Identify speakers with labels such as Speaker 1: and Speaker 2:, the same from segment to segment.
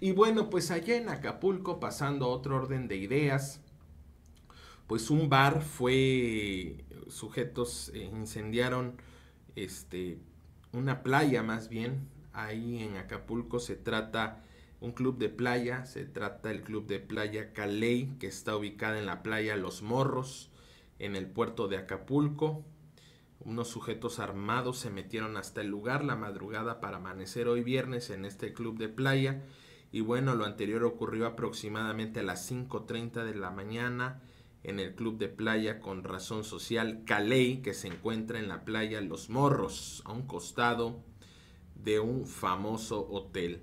Speaker 1: Y bueno, pues allá en Acapulco, pasando a otro orden de ideas, pues un bar fue, sujetos eh, incendiaron este, una playa más bien, ahí en Acapulco se trata un club de playa, se trata el club de playa Caley, que está ubicada en la playa Los Morros, en el puerto de Acapulco. Unos sujetos armados se metieron hasta el lugar la madrugada para amanecer hoy viernes en este club de playa y bueno, lo anterior ocurrió aproximadamente a las 5.30 de la mañana en el club de playa con razón social Caley, que se encuentra en la playa Los Morros, a un costado de un famoso hotel.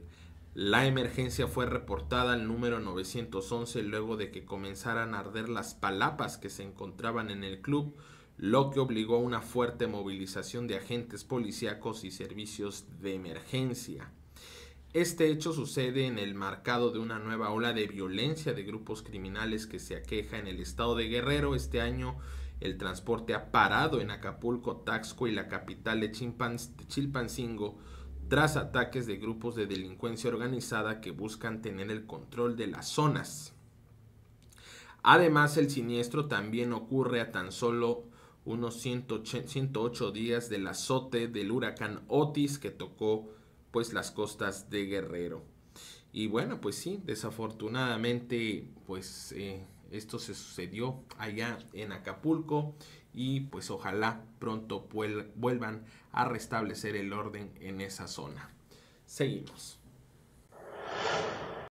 Speaker 1: La emergencia fue reportada al número 911 luego de que comenzaran a arder las palapas que se encontraban en el club, lo que obligó a una fuerte movilización de agentes policíacos y servicios de emergencia. Este hecho sucede en el marcado de una nueva ola de violencia de grupos criminales que se aqueja en el estado de Guerrero. Este año el transporte ha parado en Acapulco, Taxco y la capital de Chilpancingo tras ataques de grupos de delincuencia organizada que buscan tener el control de las zonas. Además, el siniestro también ocurre a tan solo unos 108 días del azote del huracán Otis que tocó pues las costas de Guerrero. Y bueno, pues sí, desafortunadamente pues eh, esto se sucedió allá en Acapulco y pues ojalá pronto vuelvan a restablecer el orden en esa zona. Seguimos.